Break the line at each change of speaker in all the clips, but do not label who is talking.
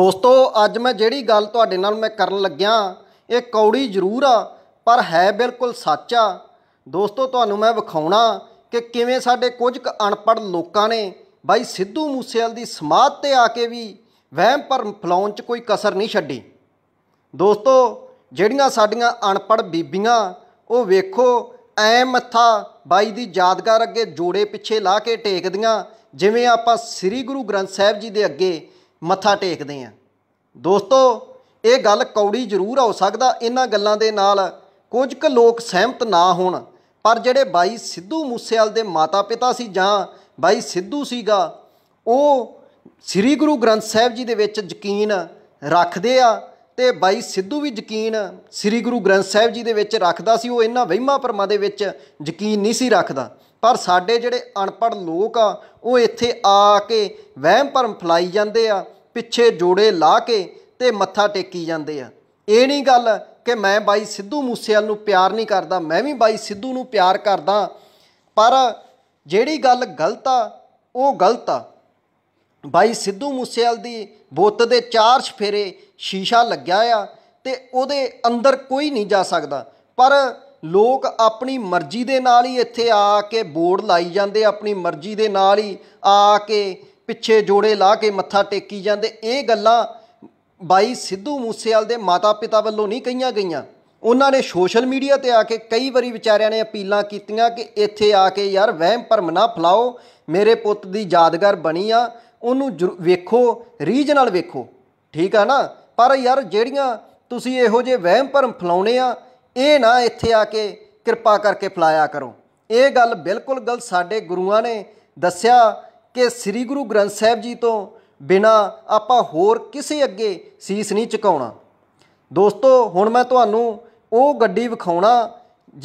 ਦੋਸਤੋ ਅੱਜ ਮੈਂ ਜਿਹੜੀ ਗੱਲ ਤੁਹਾਡੇ ਨਾਲ ਮੈਂ ਕਰਨ ਲੱਗਿਆ ਇਹ ਕੌੜੀ ਜ਼ਰੂਰ ਆ ਪਰ ਹੈ ਬਿਲਕੁਲ ਸੱਚ ਆ ਦੋਸਤੋ ਤੁਹਾਨੂੰ ਮੈਂ ਵਿਖਾਉਣਾ ਕਿ ਕਿਵੇਂ ਸਾਡੇ ਕੁਝ ਕੁ ਅਣਪੜ ਲੋਕਾਂ ਨੇ ਬਾਈ ਸਿੱਧੂ ਮੂਸੇਵਾਲ ਦੀ ਸਮਾਧ ਤੇ ਆ ਕੇ ਵੀ ਵਹਿਮ ਭਰਮ ਫਲਾਉਣ 'ਚ ਕੋਈ ਕਸਰ ਨਹੀਂ ਛੱਡੀ ਦੋਸਤੋ ਜਿਹੜੀਆਂ ਸਾਡੀਆਂ ਅਣਪੜ ਬੀਬੀਆਂ ਉਹ ਵੇਖੋ ਐ ਮੱਥਾ ਬਾਈ ਦੀ ਯਾਦਗਾਰ ਅੱਗੇ ਜੋੜੇ ਪਿੱਛੇ ਲਾ ਕੇ ਟੇਕਦੀਆਂ ਜਿਵੇਂ ਆਪਾਂ ਸ੍ਰੀ ਗੁਰੂ ਗ੍ਰੰਥ ਸਾਹਿਬ ਜੀ ਦੇ ਅੱਗੇ ਮੱਥਾ ਟੇਕਦੇ ਆ ਦੋਸਤੋ ਇਹ ਗੱਲ ਕੌੜੀ ਜ਼ਰੂਰ ਹੋ ਸਕਦਾ ਇਹਨਾਂ ਗੱਲਾਂ ਦੇ ਨਾਲ ਕੁਝ ਕੁ ਲੋਕ ਸਹਿਮਤ ਨਾ ਹੋਣ ਪਰ ਜਿਹੜੇ ਬਾਈ ਸਿੱਧੂ ਮੂਸੇਵਾਲ ਦੇ ਮਾਤਾ-ਪਿਤਾ ਸੀ ਜਾਂ ਬਾਈ ਸਿੱਧੂ ਸੀਗਾ ਉਹ ਸ੍ਰੀ ਗੁਰੂ ਗ੍ਰੰਥ ਸਾਹਿਬ ਜੀ ਦੇ ਵਿੱਚ ਯਕੀਨ ਰੱਖਦੇ ਆ ਤੇ ਬਾਈ ਸਿੱਧੂ ਵੀ ਯਕੀਨ ਸ੍ਰੀ ਗੁਰੂ ਗ੍ਰੰਥ ਸਾਹਿਬ ਜੀ ਦੇ ਵਿੱਚ ਰੱਖਦਾ ਸੀ ਉਹ ਇਹਨਾਂ ਵਹਿਮਾਂ ਪਰਮਾ ਦੇ ਵਿੱਚ ਯਕੀਨ ਨਹੀਂ ਸੀ ਰੱਖਦਾ ਪਰ ਸਾਡੇ ਜਿਹੜੇ ਅਣਪੜ ਲੋਕ ਆ ਉਹ ਇੱਥੇ ਆ ਕੇ ਵਹਿਮ ਭਰਮ ਫਲਾਈ ਜਾਂਦੇ ਆ ਪਿੱਛੇ ਜੋੜੇ ਲਾ ਕੇ ਤੇ ਮੱਥਾ ਟੇਕੀ ਜਾਂਦੇ ਆ ਇਹ ਨਹੀਂ ਗੱਲ ਕਿ ਮੈਂ ਬਾਈ ਸਿੱਧੂ ਮੂਸੇਵਾਲ ਨੂੰ ਪਿਆਰ ਨਹੀਂ ਕਰਦਾ ਮੈਂ ਵੀ ਬਾਈ ਸਿੱਧੂ ਨੂੰ ਪਿਆਰ ਕਰਦਾ ਪਰ ਜਿਹੜੀ ਗੱਲ ਗਲਤ ਆ ਉਹ ਗਲਤ ਆ ਬਾਈ ਸਿੱਧੂ ਮੂਸੇਵਾਲ ਦੀ ਬੁੱਤ ਦੇ ਚਾਰ ਛਫੇਰੇ ਸ਼ੀਸ਼ਾ ਲੱਗਿਆ ਆ ਤੇ ਉਹਦੇ ਅੰਦਰ ਕੋਈ ਨਹੀਂ ਜਾ ਸਕਦਾ ਪਰ ਲੋਕ ਆਪਣੀ ਮਰਜ਼ੀ ਦੇ ਨਾਲ ਹੀ ਇੱਥੇ ਆ ਕੇ ਬੋਰਡ ਲਾਈ ਜਾਂਦੇ ਆਪਣੀ ਮਰਜ਼ੀ ਦੇ ਨਾਲ ਹੀ ਆ ਕੇ ਪਿੱਛੇ ਜੋੜੇ ਲਾ ਕੇ ਮੱਥਾ ਟੇਕੀ ਜਾਂਦੇ ਇਹ ਗੱਲਾਂ ਬਾਈ ਸਿੱਧੂ ਮੂਸੇਵਾਲ ਦੇ ਮਾਤਾ-ਪਿਤਾ ਵੱਲੋਂ ਨਹੀਂ ਕਹੀਆਂ ਗਈਆਂ ਉਹਨਾਂ ਨੇ ਸੋਸ਼ਲ ਮੀਡੀਆ ਤੇ ਆ ਕੇ ਕਈ ਵਾਰੀ ਵਿਚਾਰਿਆਂ ਨੇ ਅਪੀਲਾਂ ਕੀਤੀਆਂ ਕਿ ਇੱਥੇ ਆ ਕੇ ਯਾਰ ਵਹਿਮ ਭਰਮ ਨਾ ਫਲਾਓ ਮੇਰੇ ਪੁੱਤ ਦੀ ਯਾਦਗਾਰ ਬਣੀ ਆ ਉਹਨੂੰ ਵੇਖੋ ਰੀਝ ਨਾਲ ਵੇਖੋ ਠੀਕ ਆ ਨਾ ਪਰ ਯਾਰ ਜਿਹੜੀਆਂ ਤੁਸੀਂ ਇਹੋ ਜੇ ਵਹਿਮ ਭਰਮ ਫਲਾਉਨੇ ਆ ਇਹ ਨਾ ਇੱਥੇ ਆ ਕੇ ਕਿਰਪਾ ਕਰਕੇ ਫਲਾਇਆ ਕਰੋ ਇਹ ਗੱਲ ਬਿਲਕੁਲ ਗਲਤ ਸਾਡੇ ਗੁਰੂਆਂ ਨੇ ਦੱਸਿਆ ਕਿ ਸ੍ਰੀ ਗੁਰੂ ਗ੍ਰੰਥ ਸਾਹਿਬ ਜੀ ਤੋਂ ਬਿਨਾ ਆਪਾਂ ਹੋਰ ਕਿਸੇ ਅੱਗੇ ਸੀਸ ਨਹੀਂ ਝੁਕਾਉਣਾ ਦੋਸਤੋ ਹੁਣ ਮੈਂ ਤੁਹਾਨੂੰ ਉਹ ਗੱਡੀ ਵਿਖਾਉਣਾ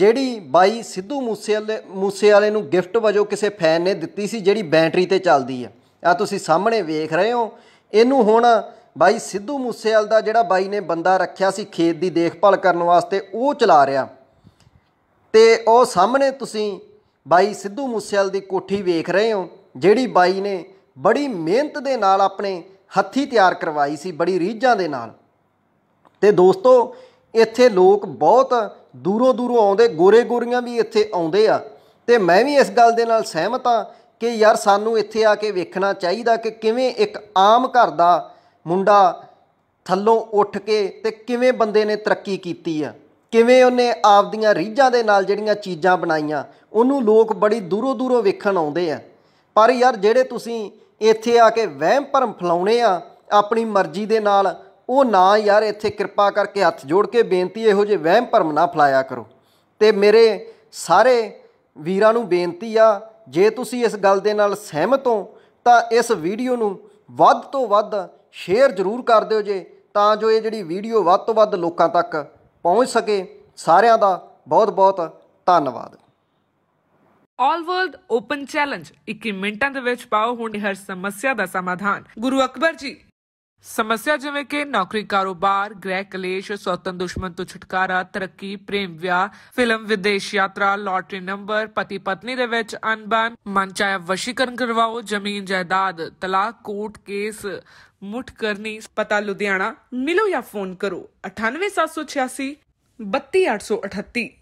ਜਿਹੜੀ ਬਾਈ ਸਿੱਧੂ ਮੂਸੇਵਾਲੇ ਮੂਸੇਵਾਲੇ ਨੂੰ ਗਿਫਟ ਵਜੋਂ ਕਿਸੇ ਫੈਨ ਨੇ ਦਿੱਤੀ ਸੀ ਜਿਹੜੀ ਬੈਟਰੀ ਤੇ ਚੱਲਦੀ ਆ ਆ ਤੁਸੀਂ ਸਾਹਮਣੇ ਵੇਖ ਰਹੇ ਹੋ ਇਹਨੂੰ ਹੁਣ ਬਾਈ ਸਿੱਧੂ ਮੂਸੇਵਾਲ ਦਾ ਜਿਹੜਾ ਬਾਈ ਨੇ ਬੰਦਾ ਰੱਖਿਆ ਸੀ ਖੇਤ ਦੀ ਦੇਖਭਾਲ ਕਰਨ ਵਾਸਤੇ ਉਹ ਚਲਾ ਰਿਹਾ ਤੇ ਉਹ ਸਾਹਮਣੇ ਤੁਸੀਂ ਬਾਈ ਸਿੱਧੂ ਮੂਸੇਵਾਲ ਦੀ ਕੋਠੀ ਵੇਖ ਰਹੇ ਹੋ ਜਿਹੜੀ ਬਾਈ ਨੇ ਬੜੀ ਮਿਹਨਤ ਦੇ ਨਾਲ ਆਪਣੇ ਹੱਥੀ ਤਿਆਰ ਕਰਵਾਈ ਸੀ ਬੜੀ ਰੀਝਾਂ ਦੇ ਨਾਲ ਤੇ ਦੋਸਤੋ ਇੱਥੇ ਲੋਕ ਬਹੁਤ ਦੂਰੋਂ ਦੂਰੋਂ ਆਉਂਦੇ ਗੋਰੇ ਗੋਰੀਆਂ ਵੀ ਇੱਥੇ ਆਉਂਦੇ ਆ ਤੇ ਮੈਂ ਵੀ ਇਸ ਗੱਲ ਦੇ ਨਾਲ ਸਹਿਮਤ ਆ ਕਿ ਯਾਰ ਸਾਨੂੰ ਇੱਥੇ ਆ ਕੇ ਵੇਖਣਾ ਚਾਹੀਦਾ ਕਿ ਕਿਵੇਂ ਇੱਕ ਆਮ ਘਰ ਦਾ ਮੁੰਡਾ ਥੱਲੋਂ ਉੱਠ ਕੇ ਤੇ ਕਿਵੇਂ ਬੰਦੇ ਨੇ ਤਰੱਕੀ ਕੀਤੀ ਆ ਕਿਵੇਂ ਉਹਨੇ ਆਪਦੀਆਂ ਰੀਝਾਂ ਦੇ ਨਾਲ ਜਿਹੜੀਆਂ ਚੀਜ਼ਾਂ ਬਣਾਈਆਂ ਉਹਨੂੰ ਲੋਕ ਬੜੀ ਦੂਰੋਂ ਦੂਰੋਂ ਵੇਖਣ ਆਉਂਦੇ ਆ ਪਰ ਯਾਰ ਜਿਹੜੇ ਤੁਸੀਂ ਇੱਥੇ ਆ ਕੇ ਵਹਿਮ ਭਰਮ ਫਲਾਉਣੇ ਆ ਆਪਣੀ ਮਰਜ਼ੀ ਦੇ ਨਾਲ ਉਹ ਨਾ ਯਾਰ ਇੱਥੇ ਕਿਰਪਾ ਕਰਕੇ ਹੱਥ ਜੋੜ ਕੇ ਬੇਨਤੀ ਇਹੋ ਜੇ ਵਹਿਮ ਭਰਮ ਨਾ ਫਲਾਇਆ ਕਰੋ ਤੇ ਮੇਰੇ ਸਾਰੇ ਵੀਰਾਂ ਨੂੰ ਬੇਨਤੀ ਆ ਜੇ ਤੁਸੀਂ ਇਸ ਗੱਲ ਦੇ ਨਾਲ ਸਹਿਮਤ ਹੋ ਤਾਂ ਇਸ ਵੀਡੀਓ ਨੂੰ ਵੱਧ ਤੋਂ ਵੱਧ ਸ਼ੇਅਰ ਜ਼ਰੂਰ ਕਰ ਦਿਓ ਜੇ ਤਾਂ ਜੋ ਇਹ ਜਿਹੜੀ ਵੀਡੀਓ ਵੱਧ ਤੋਂ ਵੱਧ ਲੋਕਾਂ ਤੱਕ ਪਹੁੰਚ ਸਕੇ ਸਾਰਿਆਂ ਦਾ ਬਹੁਤ-ਬਹੁਤ ਧੰਨਵਾਦ
ਆਲ ਵਰਲਡ ਓਪਨ ਚੈਲੰਜ 21 ਮਿੰਟਾਂ ਦੇ ਵਿੱਚ ਪਾਓ ਹੁਣ ਹਰ ਸਮੱਸਿਆ ਦਾ ਸਮਾਧਾਨ ਗੁਰੂ ਅਕਬਰ ਜੀ समस्या जिम्मे के नौकरी कारोबार ग्रह कलेष स्वतन दुश्मन तो छुटकारा तरक्की प्रेम विह फिल्म विदेश यात्रा लॉटरी नंबर पति पत्नी दे अनबन मन चाहे वशीकरण करवाओ जमीन जायदाद तलाक कोर्ट केस मुठ करनी पता लुधियाना मिलो या फोन करो अठानवे सात सौ छियासी बत्ती अठ सौ अठती